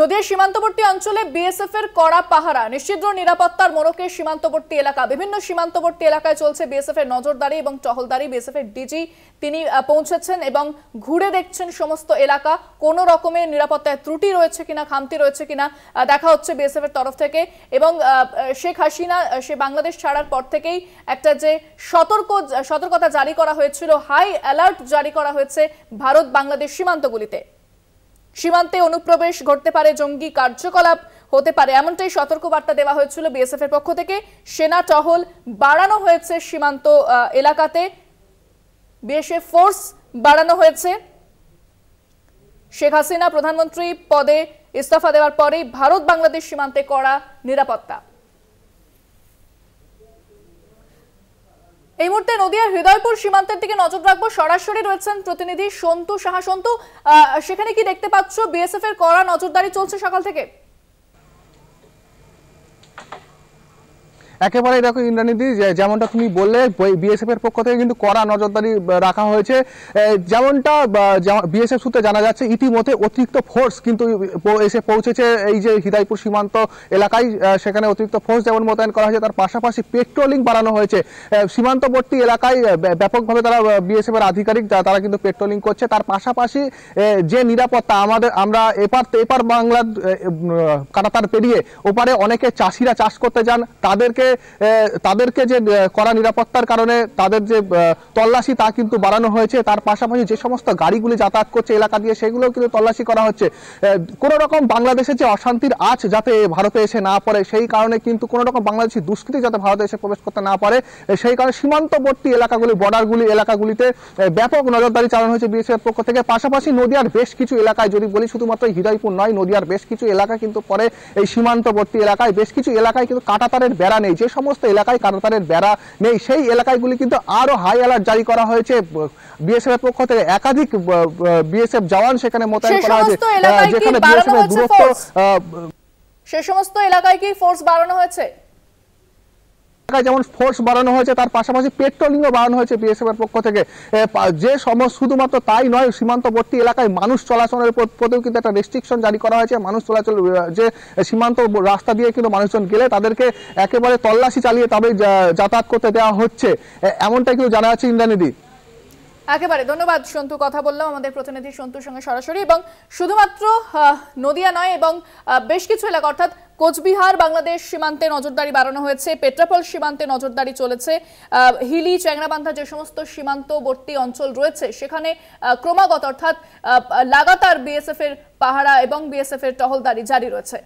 নদিয়া সীমান্তবর্তী অঞ্চলে বিএসএফ এর কড়া পাহারা নিশ্চিদ্র নিরাপত্তার মোড়কে সীমান্তবর্তী এলাকা বিভিন্ন সীমান্তবর্তী এলাকায় চলছে বিএসএফ এর নজরদারি এবং টহলদারি বিএসএফ এর ডিজি তিনি পৌঁছেছেন এবং ঘুরে দেখছেন সমস্ত এলাকা কোন রকমের নিরাপত্তায় ত্রুটি রয়েছে কিনা খামতি রয়েছে কিনা দেখা হচ্ছে বিএসএফ এর তরফ থেকে এবং শেখ হাসিনা সে বাংলাদেশ ছাড়ার পর থেকেই একটা যে সতর্ক সতর্কতা জারি করা হয়েছিল হাই অ্যালার্ট জারি করা হয়েছে ভারত বাংলাদেশ সীমান্তগুলিতে সীমান্তে অনুপ্রবেশ ঘটতে পারে জঙ্গি কার্যকলাপ হতে পারে এমনটাই সতর্কবার্তা দেওয়া হয়েছিল বিএসএফ এর পক্ষ থেকে সেনা টহল বাড়ানো হয়েছে সীমান্ত এলাকাতে বিএসএফ ফোর্স বাড়ানো হয়েছে শেখ হাসিনা প্রধানমন্ত্রী পদে ইস্তফা দেওয়ার পরেই ভারত বাংলাদেশ সীমান্তে করা নিরাপত্তা এই মুহূর্তে নদিয়ার হৃদয়পুর সীমান্তের দিকে নজর রাখবো সরাসরি রয়েছেন প্রতিনিধি সন্তু সাহা সন্তু সেখানে কি দেখতে পাচ্ছ বিএসএফ এর কড়া নজরদারি চলছে সকাল থেকে একেবারে দেখো ইন্দ্রানীদি যেমনটা তুমি বললে বিএসএফ এর পক্ষ থেকে কিন্তু কড়া নজরদারি রাখা হয়েছে যেমনটা বিএসএফ সূত্রে জানা যাচ্ছে ইতিমধ্যে অতিরিক্ত ফোর্স কিন্তু এসে পৌঁছেছে এই যে হৃদয়পুর সীমান্ত এলাকায় সেখানে অতিরিক্ত ফোর্স যেমন মোতায়েন করা হয়েছে তার পাশাপাশি পেট্রোলিং বাড়ানো হয়েছে সীমান্তবর্তী এলাকায় ব্যাপকভাবে তারা বিএসএফ এর আধিকারিক তারা কিন্তু পেট্রোলিং করছে তার পাশাপাশি যে নিরাপত্তা আমাদের আমরা এপার এপার বাংলার কাটাতার পেরিয়ে ওপারে অনেকে চাষিরা চাষ করতে যান তাদেরকে তাদেরকে যে করা নিরাপত্তার কারণে তাদের যে তল্লাশি তা কিন্তু বাড়ানো হয়েছে তার পাশাপাশি যে সমস্ত গাড়িগুলি যাতায়াত করছে এলাকা দিয়ে সেগুলোও কিন্তু তল্লাশি করা হচ্ছে কোনো রকম বাংলাদেশে যে অশান্তির আজ যাতে ভারতে এসে না পড়ে সেই কারণে কিন্তু কোনো রকম বাংলাদেশি দুষ্কৃতি যাতে ভারতে এসে প্রবেশ করতে না পারে সেই কারণে সীমান্তবর্তী এলাকাগুলি বর্ডারগুলি এলাকাগুলিতে ব্যাপক নজরদারি চালানো হয়েছে বিএসএফের পক্ষ থেকে পাশাপাশি নদিয়ার বেশ কিছু এলাকায় যদি বলি শুধুমাত্র হৃদয়পুর নয় নদিয়ার বেশ কিছু এলাকা কিন্তু পরে এই সীমান্তবর্তী এলাকায় বেশ কিছু এলাকায় কিন্তু কাটাতারের বেড়া নেই যে সমস্ত এলাকায় কাঁটাতারের বেড়া নেই সেই এলাকাগুলি কিন্তু আরও হাই অ্যালার্ট জারি করা হয়েছে বিএসএফ এর পক্ষ থেকে একাধিক বিএসএফ জওয়ান সেখানে মোতায়েন করা হয়েছে যেখানে বিএসএফ এর দূরত্ব সে সমস্ত এলাকায় কি ফোর্স বাড়ানো হয়েছে টাকায় যেমন ফোর্স বাড়ানো হয়েছে তার পাশাপাশি পেট্রোলিংও বাড়ানো হয়েছে বিএসএফের পক্ষ থেকে যে সমস্ত শুধুমাত্র তাই নয় সীমান্তবর্তী এলাকায় মানুষ চলাচলের প্রতিও কিন্তু একটা রেস্ট্রিকশন জারি করা হয়েছে মানুষ চলাচল যে সীমান্ত রাস্তা দিয়ে কিন্তু মানুষজন গেলে তাদেরকে একেবারে তল্লাশি চালিয়ে তবে যাতায়াত করতে দেওয়া হচ্ছে এমনটাই কিন্তু জানা যাচ্ছে ইন্দ্রানিধি একেবারে ধন্যবাদ সন্তু কথা বললাম আমাদের প্রতিনিধি সন্তুর সঙ্গে সরাসরি এবং শুধুমাত্র নদিয়া নয় এবং বেশ কিছু এলাকা অর্থাৎ কোচবিহার বাংলাদেশ সীমান্তে নজরদারি বাড়ানো হয়েছে পেট্রাপল সীমান্তে নজরদারি চলেছে হিলি চ্যাংরাবান্ধা যে সমস্ত সীমান্তবর্তী অঞ্চল রয়েছে সেখানে ক্রমাগত অর্থাৎ লাগাতার বিএসএফ এর পাহারা এবং বিএসএফ এর টহলদারি জারি রয়েছে